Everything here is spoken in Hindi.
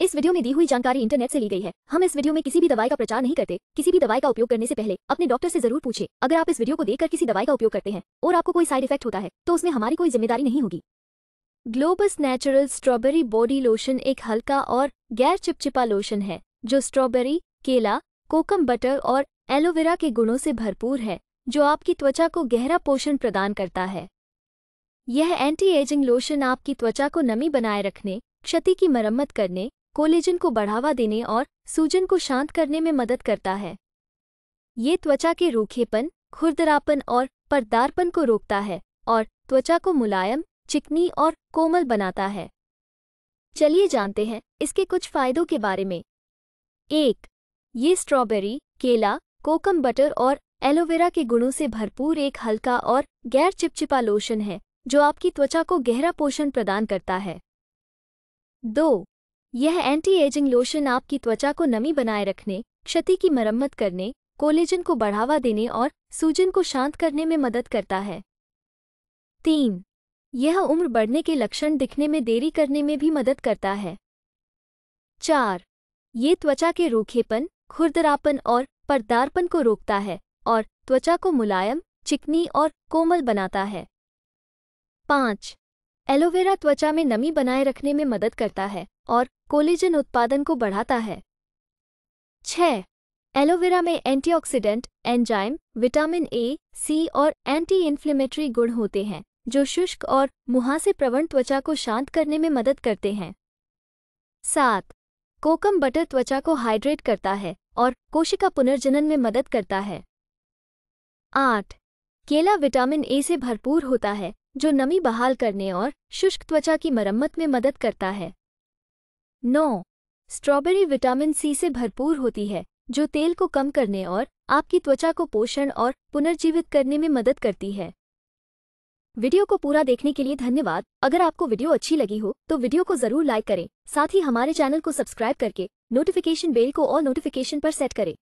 इस वीडियो में दी हुई जानकारी इंटरनेट से ली गई है हम इस वीडियो में किसी भी दवाई का प्रचार नहीं करते किसी भी दवाई का उपयोग करने से पहले अपने डॉक्टर से जरूर पूछे अगर आप इस वीडियो को देखकर किसी दवाई का उपयोग करते हैं और आपको कोई साइड इफेक्ट होता है तो उसमें हमारी कोई जिम्मेदारी नहीं होगी Globus natural strawberry body lotion एक हल्का और गैर चिपचिपा लोशन है जो स्ट्रॉबेरी केला कोकम बटर और एलोवेरा के गुणों से भरपूर है जो आपकी त्वचा को गहरा पोषण प्रदान करता है यह एंटी एजिंग लोशन आपकी त्वचा को नमी बनाए रखने क्षति की मरम्मत करने कोलेजन को बढ़ावा देने और सूजन को शांत करने में मदद करता है ये त्वचा के रूखेपन खुरदरापन और पर्दारपन को रोकता है और त्वचा को मुलायम चिकनी और कोमल बनाता है चलिए जानते हैं इसके कुछ फायदों के बारे में एक ये स्ट्रॉबेरी केला कोकम बटर और एलोवेरा के गुणों से भरपूर एक हल्का और गैर चिपचिपा लोशन है जो आपकी त्वचा को गहरा पोषण प्रदान करता है दो यह एंटी एजिंग लोशन आपकी त्वचा को नमी बनाए रखने क्षति की मरम्मत करने कोलेजन को बढ़ावा देने और सूजन को शांत करने में मदद करता है तीन यह उम्र बढ़ने के लक्षण दिखने में देरी करने में भी मदद करता है चार ये त्वचा के रूखेपन खुरदरापन और पर्दारपन को रोकता है और त्वचा को मुलायम चिकनी और कोमल बनाता है पाँच एलोवेरा त्वचा में नमी बनाए रखने में मदद करता है और कोलेजन उत्पादन को बढ़ाता है छह एलोवेरा में antioxidant, enzyme vitamin A C और एंटी इन्फ्लेमेटरी गुण होते हैं जो शुष्क और मुहासे प्रवण त्वचा को शांत करने में मदद करते हैं सात कोकम बटर त्वचा को हाइड्रेट करता है और कोशिका पुनर्जनन में मदद करता है आठ केला विटामिन ए से भरपूर होता है जो नमी बहाल करने और शुष्क त्वचा की मरम्मत में मदद करता है नौ स्ट्रॉबेरी विटामिन सी से भरपूर होती है जो तेल को कम करने और आपकी त्वचा को पोषण और पुनर्जीवित करने में मदद करती है वीडियो को पूरा देखने के लिए धन्यवाद अगर आपको वीडियो अच्छी लगी हो तो वीडियो को जरूर लाइक करें साथ ही हमारे चैनल को सब्सक्राइब करके नोटिफिकेशन बेल को और नोटिफिकेशन पर सेट करें